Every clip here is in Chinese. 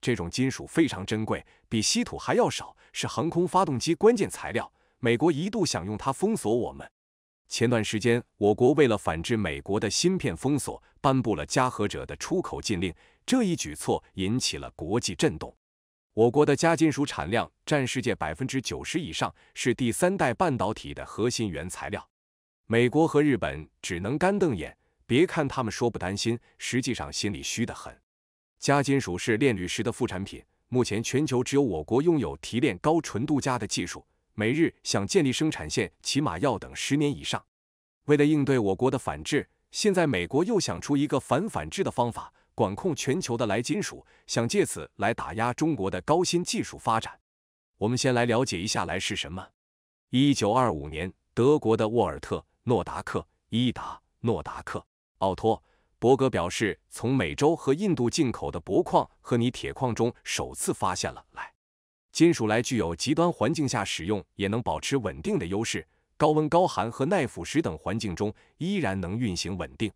这种金属非常珍贵，比稀土还要少，是航空发动机关键材料。美国一度想用它封锁我们。前段时间，我国为了反制美国的芯片封锁，颁布了加和者的出口禁令，这一举措引起了国际震动。我国的镓金属产量占世界百分之九十以上，是第三代半导体的核心原材料。美国和日本只能干瞪眼。别看他们说不担心，实际上心里虚得很。镓金属是炼铝时的副产品，目前全球只有我国拥有提炼高纯度镓的技术。每日想建立生产线，起码要等十年以上。为了应对我国的反制，现在美国又想出一个反反制的方法，管控全球的来金属，想借此来打压中国的高新技术发展。我们先来了解一下来是什么。一九二五年，德国的沃尔特·诺达克、伊达·诺达克、奥托。伯格表示，从美洲和印度进口的铂矿和镍铁矿中首次发现了铼。金属来具有极端环境下使用也能保持稳定的优势，高温、高寒和耐腐蚀等环境中依然能运行稳定。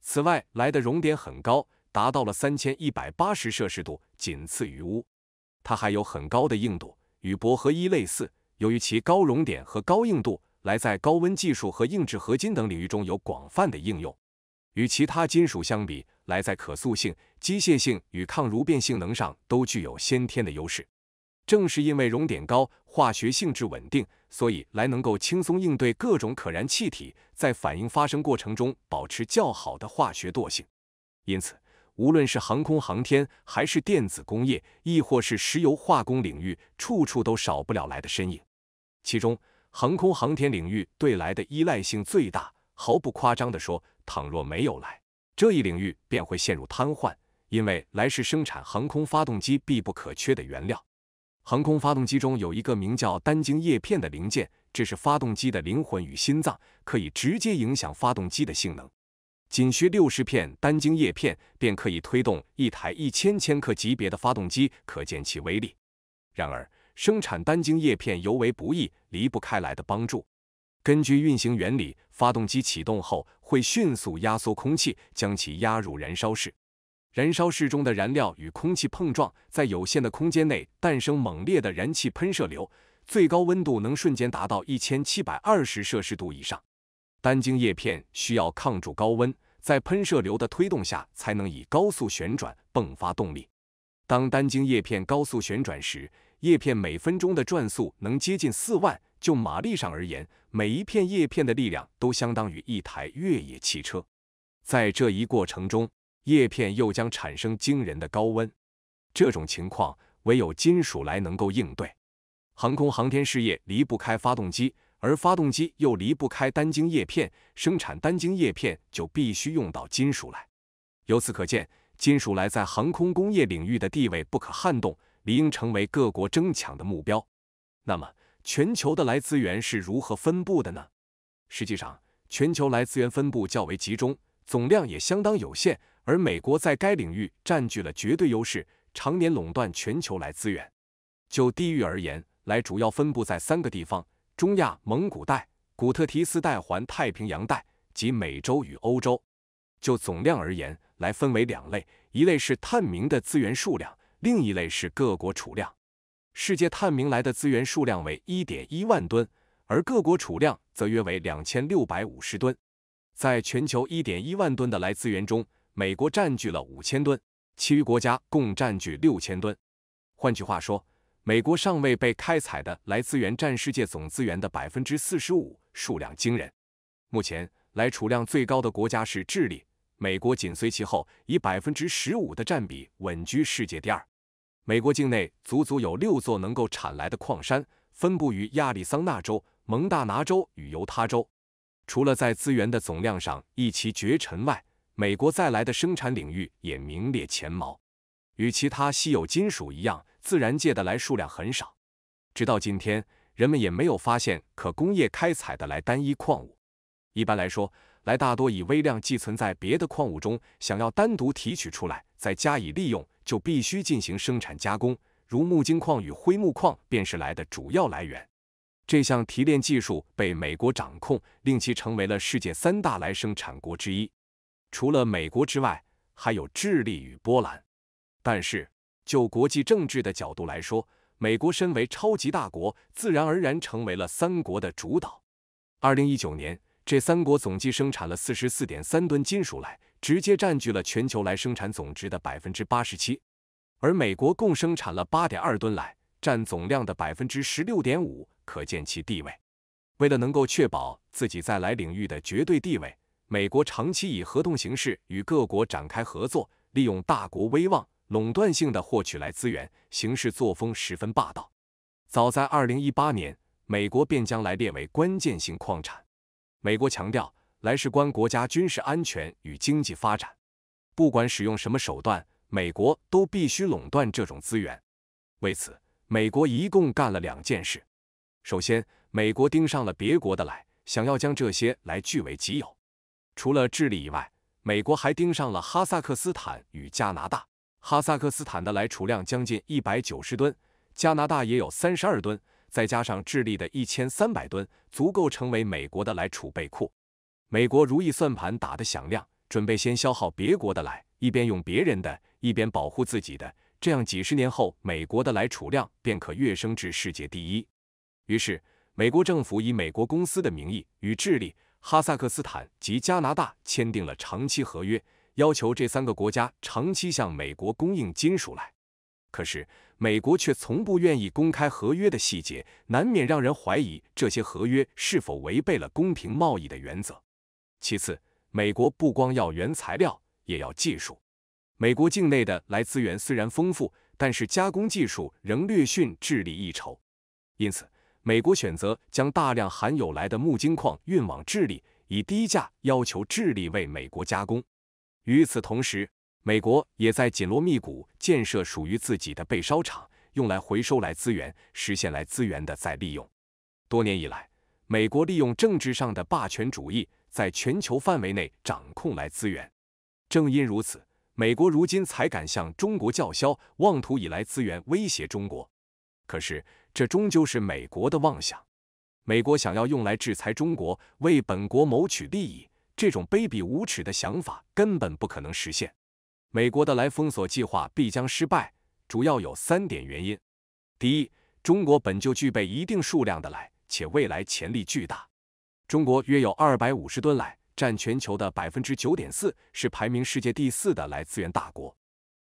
此外，来的熔点很高，达到了三千一百八十摄氏度，仅次于钨。它还有很高的硬度，与铂和一类似。由于其高熔点和高硬度，来在高温技术和硬质合金等领域中有广泛的应用。与其他金属相比，来在可塑性、机械性与抗蠕变性能上都具有先天的优势。正是因为熔点高、化学性质稳定，所以来能够轻松应对各种可燃气体，在反应发生过程中保持较好的化学惰性。因此，无论是航空航天还是电子工业，亦或是石油化工领域，处处都少不了来的身影。其中，航空航天领域对来的依赖性最大，毫不夸张地说。倘若没有来，这一领域便会陷入瘫痪，因为来是生产航空发动机必不可缺的原料。航空发动机中有一个名叫单晶叶片的零件，这是发动机的灵魂与心脏，可以直接影响发动机的性能。仅需六十片单晶叶片，便可以推动一台一千千克级别的发动机，可见其威力。然而，生产单晶叶片尤为不易，离不开来的帮助。根据运行原理，发动机启动后会迅速压缩空气，将其压入燃烧室。燃烧室中的燃料与空气碰撞，在有限的空间内诞生猛烈的燃气喷射流，最高温度能瞬间达到一千七百二十摄氏度以上。单晶叶片需要抗住高温，在喷射流的推动下才能以高速旋转迸发动力。当单晶叶片高速旋转时，叶片每分钟的转速能接近四万。就马力上而言，每一片叶片的力量都相当于一台越野汽车。在这一过程中，叶片又将产生惊人的高温，这种情况唯有金属来能够应对。航空航天事业离不开发动机，而发动机又离不开单晶叶片，生产单晶叶片就必须用到金属来。由此可见，金属来在航空工业领域的地位不可撼动，理应成为各国争抢的目标。那么。全球的来资源是如何分布的呢？实际上，全球来资源分布较为集中，总量也相当有限。而美国在该领域占据了绝对优势，常年垄断全球来资源。就地域而言，来主要分布在三个地方：中亚蒙古带、古特提斯带环太平洋带及美洲与欧洲。就总量而言，来分为两类：一类是探明的资源数量，另一类是各国储量。世界探明来的资源数量为一点一万吨，而各国储量则约为两千六百五十吨。在全球一点一万吨的来资源中，美国占据了五千吨，其余国家共占据六千吨。换句话说，美国尚未被开采的来资源占世界总资源的百分之四十五，数量惊人。目前，来储量最高的国家是智利，美国紧随其后，以百分之十五的占比稳居世界第二。美国境内足足有六座能够产来的矿山，分布于亚利桑那州、蒙大拿州与犹他州。除了在资源的总量上一骑绝尘外，美国在来的生产领域也名列前茅。与其他稀有金属一样，自然界的来数量很少，直到今天，人们也没有发现可工业开采的来单一矿物。一般来说，来大多以微量寄存在别的矿物中，想要单独提取出来再加以利用，就必须进行生产加工。如钼精矿与灰钼矿便是来的主要来源。这项提炼技术被美国掌控，令其成为了世界三大来生产国之一。除了美国之外，还有智利与波兰。但是，就国际政治的角度来说，美国身为超级大国，自然而然成为了三国的主导。二零一九年。这三国总计生产了四十四点三吨金属来，直接占据了全球来生产总值的百分之八十七，而美国共生产了八点二吨来，占总量的百分之十六点五，可见其地位。为了能够确保自己在来领域的绝对地位，美国长期以合同形式与各国展开合作，利用大国威望垄断性的获取来资源，行事作风十分霸道。早在二零一八年，美国便将来列为关键性矿产。美国强调，来事关国家军事安全与经济发展，不管使用什么手段，美国都必须垄断这种资源。为此，美国一共干了两件事：首先，美国盯上了别国的来，想要将这些来据为己有；除了智利以外，美国还盯上了哈萨克斯坦与加拿大。哈萨克斯坦的来储量将近一百九十吨，加拿大也有三十二吨。再加上智利的一千三百吨，足够成为美国的来储备库。美国如意算盘打得响亮，准备先消耗别国的来，一边用别人的，一边保护自己的，这样几十年后，美国的来储量便可跃升至世界第一。于是，美国政府以美国公司的名义与智利、哈萨克斯坦及加拿大签订了长期合约，要求这三个国家长期向美国供应金属来。可是，美国却从不愿意公开合约的细节，难免让人怀疑这些合约是否违背了公平贸易的原则。其次，美国不光要原材料，也要技术。美国境内的来资源虽然丰富，但是加工技术仍略逊智利一筹，因此，美国选择将大量含有来的钼精矿运往智利，以低价要求智利为美国加工。与此同时，美国也在紧锣密鼓建设属于自己的被烧厂，用来回收来资源，实现来资源的再利用。多年以来，美国利用政治上的霸权主义，在全球范围内掌控来资源。正因如此，美国如今才敢向中国叫嚣，妄图以来资源威胁中国。可是，这终究是美国的妄想。美国想要用来制裁中国，为本国谋取利益，这种卑鄙无耻的想法根本不可能实现。美国的来封锁计划必将失败，主要有三点原因：第一，中国本就具备一定数量的来，且未来潜力巨大。中国约有二百五十吨来，占全球的百分之九点四，是排名世界第四的来资源大国。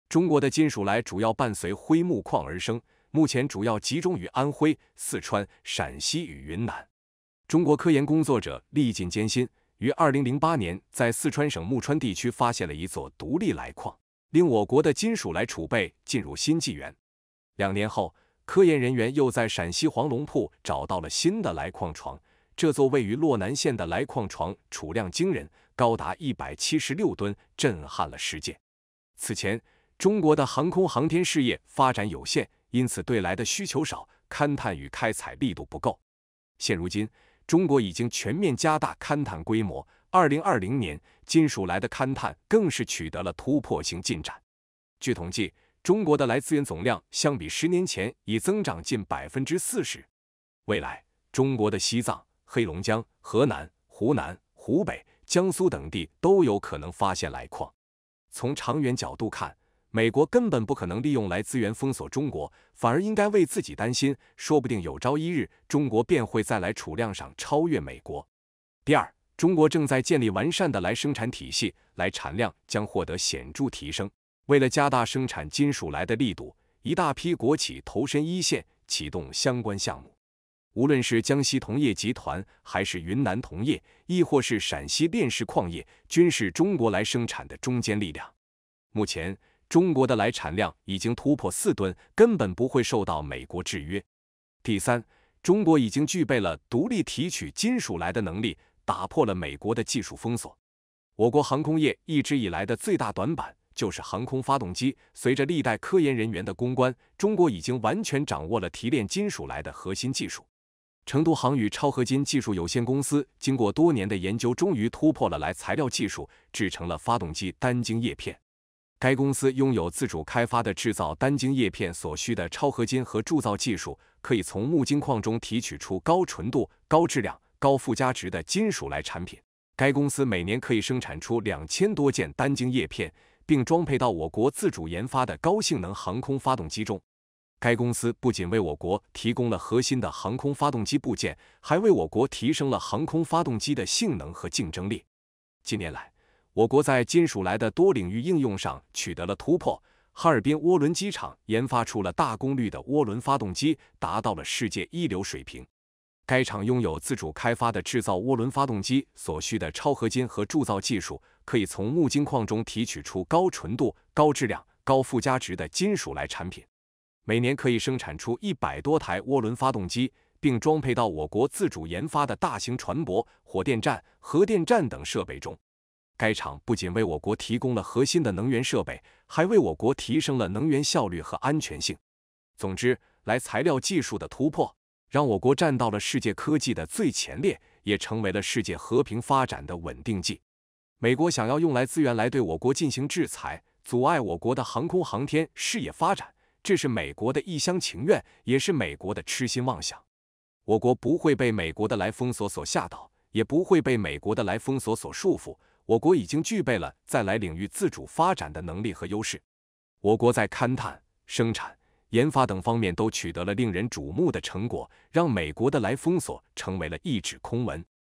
中国的金属来主要伴随灰木矿而生，目前主要集中于安徽、四川、陕西与云南。中国科研工作者历尽艰辛。于二零零八年，在四川省木川地区发现了一座独立来矿，令我国的金属来储备进入新纪元。两年后，科研人员又在陕西黄龙铺找到了新的来矿床。这座位于洛南县的来矿床储量惊人，高达一百七十六吨，震撼了世界。此前，中国的航空航天事业发展有限，因此对来的需求少，勘探与开采力度不够。现如今，中国已经全面加大勘探规模，二零二零年金属来的勘探更是取得了突破性进展。据统计，中国的来资源总量相比十年前已增长近百分之四十。未来，中国的西藏、黑龙江、河南、湖南、湖北、江苏等地都有可能发现来矿。从长远角度看，美国根本不可能利用来资源封锁中国，反而应该为自己担心，说不定有朝一日中国便会在来储量上超越美国。第二，中国正在建立完善的来生产体系，来产量将获得显著提升。为了加大生产金属来的力度，一大批国企投身一线，启动相关项目。无论是江西铜业集团，还是云南铜业，亦或是陕西炼石矿业，均是中国来生产的中坚力量。目前。中国的来产量已经突破四吨，根本不会受到美国制约。第三，中国已经具备了独立提取金属来的能力，打破了美国的技术封锁。我国航空业一直以来的最大短板就是航空发动机，随着历代科研人员的攻关，中国已经完全掌握了提炼金属来的核心技术。成都航宇超合金技术有限公司经过多年的研究，终于突破了来材料技术，制成了发动机单晶叶片。该公司拥有自主开发的制造单晶叶片所需的超合金和铸造技术，可以从钼精矿中提取出高纯度、高质量、高附加值的金属来产品。该公司每年可以生产出两千多件单晶叶片，并装配到我国自主研发的高性能航空发动机中。该公司不仅为我国提供了核心的航空发动机部件，还为我国提升了航空发动机的性能和竞争力。近年来，我国在金属来的多领域应用上取得了突破。哈尔滨涡轮机厂研发出了大功率的涡轮发动机，达到了世界一流水平。该厂拥有自主开发的制造涡轮发动机所需的超合金和铸造技术，可以从钼精矿中提取出高纯度、高质量、高附加值的金属来产品。每年可以生产出一百多台涡轮发动机，并装配到我国自主研发的大型船舶、火电站、核电站等设备中。该厂不仅为我国提供了核心的能源设备，还为我国提升了能源效率和安全性。总之，来材料技术的突破，让我国站到了世界科技的最前列，也成为了世界和平发展的稳定剂。美国想要用来资源来对我国进行制裁，阻碍我国的航空航天事业发展，这是美国的一厢情愿，也是美国的痴心妄想。我国不会被美国的来封锁所吓倒，也不会被美国的来封锁所束缚。我国已经具备了在来领域自主发展的能力和优势。我国在勘探、生产、研发等方面都取得了令人瞩目的成果，让美国的来封锁成为了一纸空文。